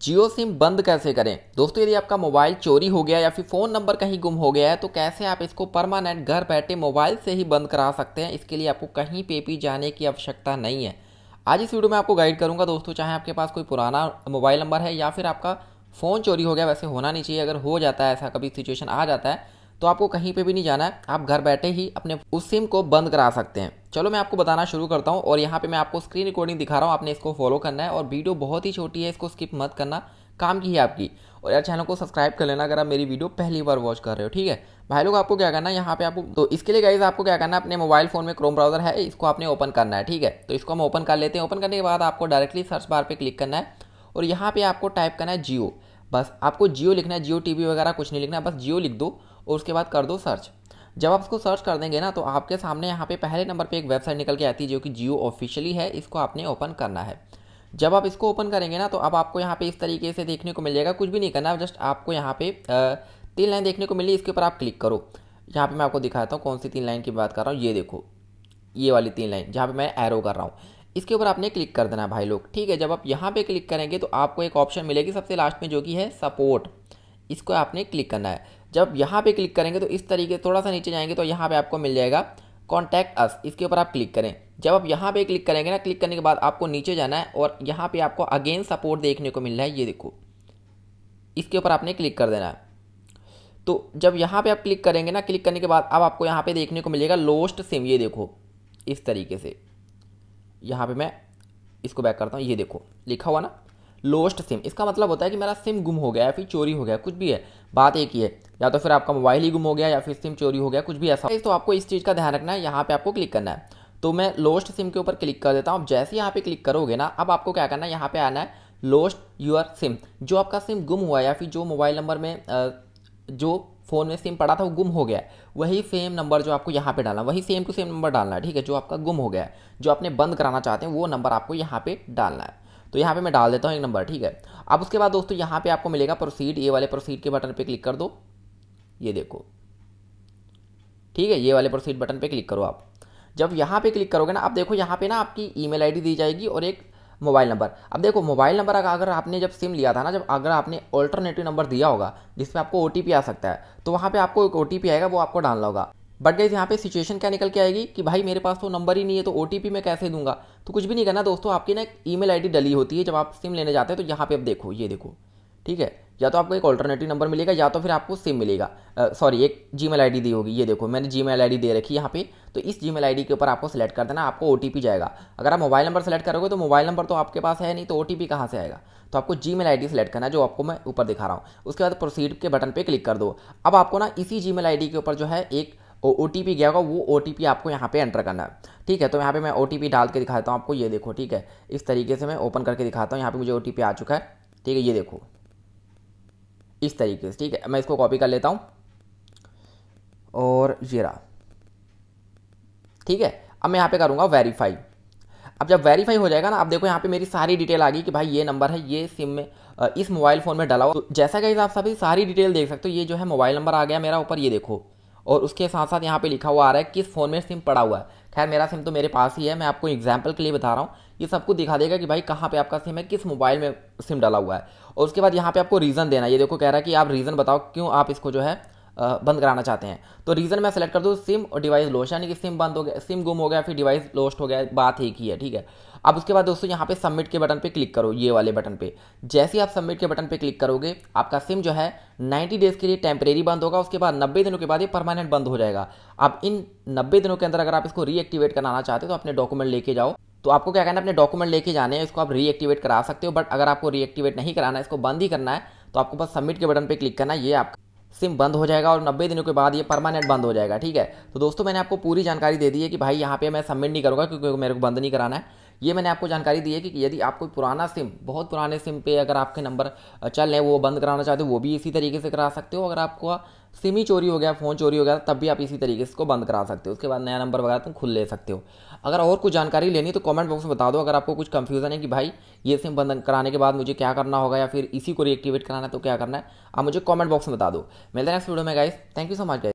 जियो SIM बंद कैसे करें दोस्तों यदि आपका मोबाइल चोरी हो गया या फिर फ़ोन नंबर कहीं गुम हो गया है तो कैसे आप इसको परमानेंट घर बैठे मोबाइल से ही बंद करा सकते हैं इसके लिए आपको कहीं पे भी जाने की आवश्यकता नहीं है आज इस वीडियो में आपको गाइड करूंगा दोस्तों चाहे आपके पास कोई पुराना मोबाइल नंबर है या फिर आपका फ़ोन चोरी हो गया वैसे होना नहीं चाहिए अगर हो जाता है ऐसा कभी सिचुएशन आ जाता है तो आपको कहीं पे भी नहीं जाना है आप घर बैठे ही अपने उस सिम को बंद करा सकते हैं चलो मैं आपको बताना शुरू करता हूँ और यहाँ पे मैं आपको स्क्रीन रिकॉर्डिंग दिखा रहा हूँ आपने इसको फॉलो करना है और वीडियो बहुत ही छोटी है इसको स्किप मत करना काम की है आपकी और यार चैनल को सब्सक्राइब कर लेना अगर आप मेरी वीडियो पहली बार वॉच कर रहे हो ठीक है भाई लोग आपको क्या करना है यहाँ पे आपको तो इसके लिए गाइज आपको क्या करना है अपने मोबाइल फोन में क्रोम ब्राउजर है इसको आपने ओपन करना है ठीक है तो इसको हम ओपन कर लेते हैं ओपन करने के बाद आपको डायरेक्टली सर्च बार पर क्लिक करना है और यहाँ पर आपको टाइप करना है जियो बस आपको जियो लिखना है जियो टी वगैरह कुछ नहीं लिखना है बस जियो लिख दो और उसके बाद कर दो सर्च जब आप इसको सर्च कर देंगे ना तो आपके सामने यहाँ पे पहले नंबर पे एक वेबसाइट निकल के आती है जो कि जियो ऑफिशियली है इसको आपने ओपन करना है जब आप इसको ओपन करेंगे ना तो अब आपको यहाँ पे इस तरीके से देखने को मिल जाएगा कुछ भी नहीं करना जस्ट आपको यहाँ पे तीन लाइन देखने को मिली इसके ऊपर आप क्लिक करो यहाँ पर मैं आपको दिखाता हूँ कौन सी तीन लाइन की बात कर रहा हूँ ये देखो ये वाली तीन लाइन जहाँ पर मैं एरो कर रहा हूँ इसके ऊपर आपने क्लिक कर देना भाई लोग ठीक है जब आप यहाँ पर क्लिक करेंगे तो आपको एक ऑप्शन मिलेगी सबसे लास्ट में जो कि है सपोर्ट इसको आपने क्लिक करना है जब यहाँ पे क्लिक करेंगे तो इस तरीके थोड़ा सा नीचे जाएंगे तो यहाँ पे आपको मिल जाएगा कॉन्टैक्ट अस इसके ऊपर आप क्लिक करें जब आप यहाँ पे क्लिक करेंगे ना क्लिक करने के बाद आपको नीचे जाना है और यहाँ पे आपको अगेन सपोर्ट देखने को मिल रहा है ये देखो इसके ऊपर आपने क्लिक कर देना है तो जब यहाँ पे आप क्लिक करेंगे ना क्लिक करने के बाद अब आपको यहाँ पे देखने को मिलेगा लोस्ट सिम ये देखो इस तरीके से यहाँ पे मैं इसको बैक करता हूँ ये देखो लिखा हुआ ना लोस्ट सिम इसका मतलब होता है कि मेरा सिम गुम हो गया या फिर चोरी हो गया कुछ भी है बात एक ही है या तो फिर आपका मोबाइल ही गुम हो गया या फिर सिम चोरी हो गया कुछ भी ऐसा तो आपको इस चीज़ का ध्यान रखना है यहाँ पर आपको क्लिक करना है तो मैं लोस्ट सिम के ऊपर क्लिक कर देता हूँ जैसे यहाँ पे क्लिक करोगे ना अब आपको क्या करना है यहाँ पे आना है लोस्ट यूर सिम जो आपका सिम गुम हुआ है या फिर जो मोबाइल नंबर में जो फ़ोन में सिम पड़ा था वो गुम हो गया वही सेम नंबर जो आपको यहाँ पे डालना वही सेम टू सेम नंबर डालना है ठीक है जो आपका गुम हो गया है जो आपने बंद कराना चाहते हैं वो नंबर आपको यहाँ पे डालना है तो यहाँ पे मैं डाल देता हूँ एक नंबर ठीक है अब उसके बाद दोस्तों यहाँ पे आपको मिलेगा प्रोसीड ये वाले प्रोसीड के बटन पे क्लिक कर दो ये देखो ठीक है ये वाले प्रोसीड बटन पे क्लिक करो आप जब यहाँ पे क्लिक करोगे ना आप देखो यहाँ पे ना आपकी ईमेल आईडी दी जाएगी और एक मोबाइल नंबर अब देखो मोबाइल नंबर अगर आपने जब सिम लिया था ना जब अगर आपने ऑल्टरनेटिव नंबर दिया होगा जिसमें आपको ओ आ सकता है तो वहाँ पर आपको एक ओ आएगा वो आपको डालना होगा बट गई यहाँ पे सिचुएशन क्या निकल के आएगी कि भाई मेरे पास तो नंबर ही नहीं है तो ओ मैं कैसे दूंगा तो कुछ भी नहीं करना दोस्तों आपकी ना एक ई मेल डली होती है जब आप सिम लेने जाते हैं तो यहाँ पे अब देखो ये देखो ठीक है या तो आपको एक ऑल्टरनेटिव नंबर मिलेगा या तो फिर आपको सिम मिलेगा सॉरी एक जी मेल दी होगी ये देखो मैंने जी मेल दे रखी यहाँ पे तो इस जी मेल के ऊपर आपको सेलेक्ट कर देना आपको ओ जाएगा अगर आप मोबाइल नंबर सेलेक्ट करोगे तो मोबाइल नंबर तो आपके पास है नहीं तो ओ टी कहाँ से आएगा तो आपको जी मेल सेलेक्ट करना जो आपको मैं ऊपर दिखा रहा हूँ उसके बाद प्रोसीड के बटन पर क्लिक कर दो अब आपको ना इसी जी मेल के ऊपर जो है एक ओ टी पी गया होगा वो ओ टी पी आपको यहाँ पे एंटर करना है ठीक है तो यहाँ पे मैं ओ टी पी डाल के दिखाता हूँ आपको ये देखो ठीक है इस तरीके से मैं ओपन करके दिखाता हूँ यहाँ पे मुझे ओ टी पी आ चुका है ठीक है ये देखो इस तरीके से ठीक है मैं इसको कॉपी कर लेता हूँ और ये रहा ठीक है अब मैं यहाँ पे करूँगा वेरीफाई अब जब वेरीफाई हो जाएगा ना आप देखो यहाँ पे मेरी सारी डिटेल आ गई कि भाई ये नंबर है ये सिम में इस मोबाइल फ़ोन में डाला हुआ तो जैसा कि आप सभी सारी डिटेल देख सकते हो ये जो है मोबाइल नंबर आ गया मेरा ऊपर ये देखो और उसके साथ साथ यहाँ पे लिखा हुआ आ रहा है किस फ़ोन में सिम पड़ा हुआ है खैर मेरा सिम तो मेरे पास ही है मैं आपको एग्जाम्पल के लिए बता रहा हूँ ये सबको दिखा देगा कि भाई कहाँ पे आपका सिम है किस मोबाइल में सिम डाला हुआ है और उसके बाद यहाँ पे आपको रीज़न देना ये देखो कह रहा है कि आप रीज़न बताओ क्यों आप इसको जो है बंद कराना चाहते हैं तो रीज़न मैं सेलेक्ट कर दूँ सिम और डिवाइस लोश यानी कि सिम बंद हो गया सिम गुम हो गया फिर डिवाइस लॉस्ट हो गया बात एक ही है ठीक है अब उसके बाद दोस्तों यहाँ पे सबमिट के बटन पे क्लिक करो ये वाले बटन पे जैसे ही आप सबमिट के बटन पे क्लिक करोगे आपका सिम जो है 90 डेज़ के लिए टेम्परेरी बंद होगा उसके बाद 90 दिनों के बाद ये परमानेंट बंद हो जाएगा अब इन 90 दिनों के अंदर अगर आप इसको रीएक्टिवेट कराना चाहते हो तो अपने डॉक्यूमेंट लेके जाओ तो आपको क्या करना है अपने डॉक्यूमेंट लेके जाने हैं इसको आप रीएक्टिवेट करा सकते हो बट अगर आपको रीएक्टिवेट नहीं कराना है इसको बंद ही करना है तो आपको बस सबमिट के बटन पर क्लिक करना है ये आपका सिम बंद हो जाएगा और 90 दिनों के बाद ये परमानेंट बंद हो जाएगा ठीक है तो दोस्तों मैंने आपको पूरी जानकारी दे दी है कि भाई यहाँ पे मैं सबमिट नहीं करूँगा क्योंकि मेरे को बंद नहीं कराना है ये मैंने आपको जानकारी दी है कि यदि आप कोई पुराना सिम बहुत पुराने सिम पे अगर आपके नंबर चल रहे हैं वो बंद कराना चाहते हो वो भी इसी तरीके से करा सकते हो अगर आपको सिम ही चोरी हो गया फ़ोन चोरी हो गया तब भी आप इसी तरीके से इसको बंद करा सकते हो उसके बाद नया नंबर वगैरह तुम खुल ले सकते हो अगर और कुछ जानकारी लेनी तो कमेंट बॉक्स में बता दो अगर आपको कुछ कंफ्यूजन है कि भाई ये सिम बंद कराने के बाद मुझे क्या करना होगा या फिर इसी को रिएक्टिवेट कराना है तो क्या करना है आप मुझे कॉमेंट बॉक्स में बता दो मिलते हैं नेक्स्ट वीडियो में guys thank you so much guys